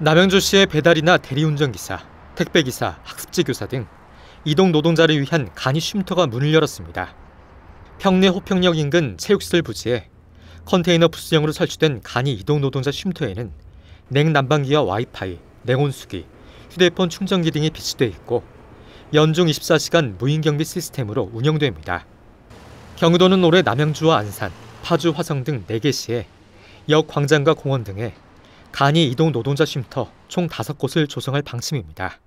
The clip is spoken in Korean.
남영주 씨의 배달이나 대리운전 기사, 택배 기사, 학습지 교사 등 이동 노동자를 위한 간이 쉼터가 문을 열었습니다. 평내 호평역 인근 체육시설 부지에 컨테이너 부스형으로 설치된 간이 이동 노동자 쉼터에는 냉난방기와 와이파이, 냉온수기, 휴대폰 충전기 등이 비치돼 있고 연중 24시간 무인경비 시스템으로 운영됩니다. 경기도는 올해 남양주와 안산, 파주, 화성 등 4개 시에 역 광장과 공원 등에 간이 이동 노동자 쉼터 총5 곳을 조성할 방침입니다.